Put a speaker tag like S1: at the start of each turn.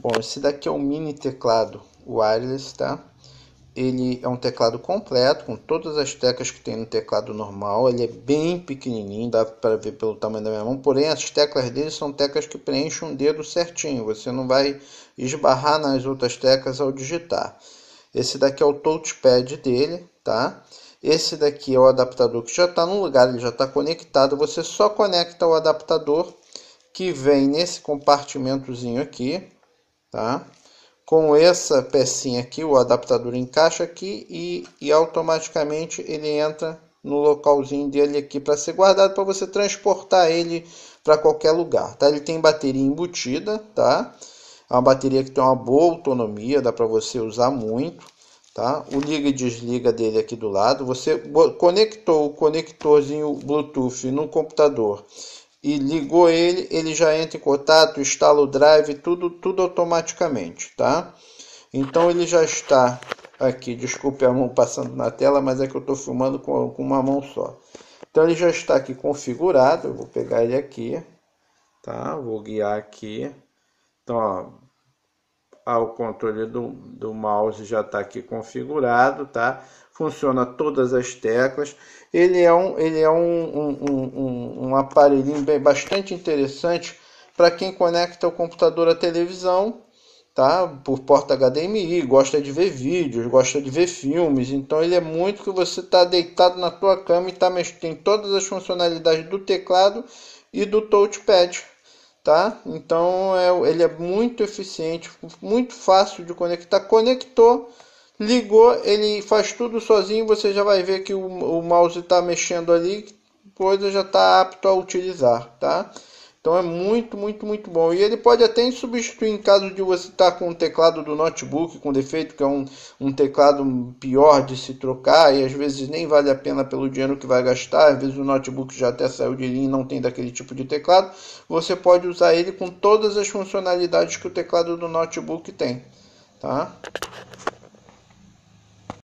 S1: Bom, esse daqui é um mini teclado wireless, tá? Ele é um teclado completo, com todas as teclas que tem no teclado normal. Ele é bem pequenininho, dá para ver pelo tamanho da minha mão. Porém, as teclas dele são teclas que preenchem um dedo certinho. Você não vai esbarrar nas outras teclas ao digitar. Esse daqui é o touchpad dele, tá? Esse daqui é o adaptador que já está no lugar, ele já está conectado. Você só conecta o adaptador que vem nesse compartimentozinho aqui, tá? Com essa pecinha aqui, o adaptador encaixa aqui e, e automaticamente ele entra no localzinho dele aqui para ser guardado para você transportar ele para qualquer lugar, tá? Ele tem bateria embutida, tá? É uma bateria que tem uma boa autonomia, dá para você usar muito, tá? O liga e desliga dele aqui do lado. Você conectou o conectorzinho Bluetooth no computador e ligou ele, ele já entra em contato, instala o drive, tudo, tudo automaticamente, tá? Então ele já está aqui, desculpe a mão passando na tela, mas é que eu estou filmando com, com uma mão só. Então ele já está aqui configurado, eu vou pegar ele aqui, tá? Vou guiar aqui. Então, ó, ah, o controle do, do mouse já está aqui configurado, tá? Funciona todas as teclas. Ele é um, ele é um, um, um, um aparelhinho bem, bastante interessante para quem conecta o computador à televisão, tá? Por porta HDMI, gosta de ver vídeos, gosta de ver filmes. Então ele é muito que você está deitado na tua cama e tá, tem todas as funcionalidades do teclado e do touchpad tá? Então é, ele é muito eficiente, muito fácil de conectar. Conectou, ligou, ele faz tudo sozinho. Você já vai ver que o, o mouse está mexendo ali, coisa já está apto a utilizar, tá? Então é muito, muito, muito bom. E ele pode até substituir em caso de você estar tá com um teclado do notebook com defeito, que é um, um teclado pior de se trocar e às vezes nem vale a pena pelo dinheiro que vai gastar. Às vezes o notebook já até saiu de linha e não tem daquele tipo de teclado. Você pode usar ele com todas as funcionalidades que o teclado do notebook tem, tá?